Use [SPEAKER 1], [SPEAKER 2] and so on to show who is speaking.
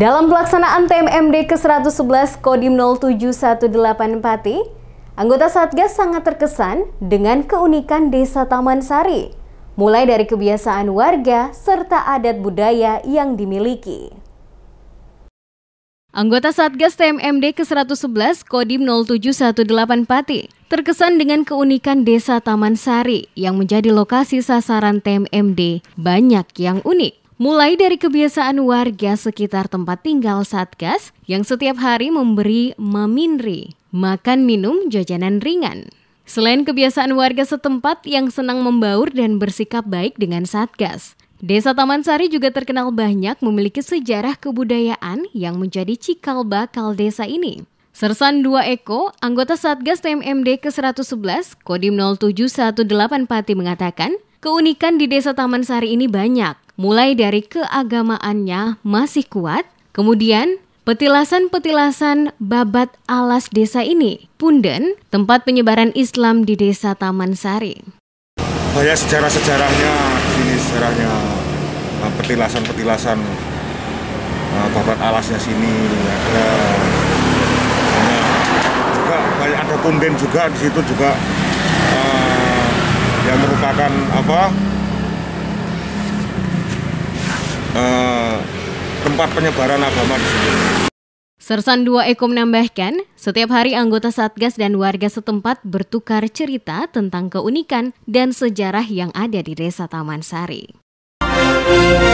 [SPEAKER 1] Dalam pelaksanaan TMMD ke-111 Kodim 07184 Pati, anggota Satgas sangat terkesan dengan keunikan Desa Taman Sari, mulai dari kebiasaan warga serta adat budaya yang dimiliki. Anggota Satgas TMMD ke-111 Kodim 0718 Pati terkesan dengan keunikan desa Taman Sari yang menjadi lokasi sasaran TMMD banyak yang unik. Mulai dari kebiasaan warga sekitar tempat tinggal Satgas yang setiap hari memberi maminri, makan minum jajanan ringan. Selain kebiasaan warga setempat yang senang membaur dan bersikap baik dengan Satgas, Desa Taman Sari juga terkenal banyak memiliki sejarah kebudayaan yang menjadi cikal bakal desa ini. Sersan Dua Eko, anggota Satgas TMMD ke-111, Kodim 0718 Pati mengatakan, Keunikan di Desa Taman Sari ini banyak, mulai dari keagamaannya masih kuat, kemudian petilasan-petilasan babat alas desa ini, punden, tempat penyebaran Islam di Desa Taman Sari.
[SPEAKER 2] Banyak sejarah-sejarahnya, ini sejarahnya eh, petilasan-petilasan eh, babat alasnya sini ada juga banyak ada punden juga di situ juga yang merupakan apa eh, tempat penyebaran agama di sini.
[SPEAKER 1] Sersan dua Eko menambahkan, setiap hari anggota Satgas dan warga setempat bertukar cerita tentang keunikan dan sejarah yang ada di Desa Taman Sari.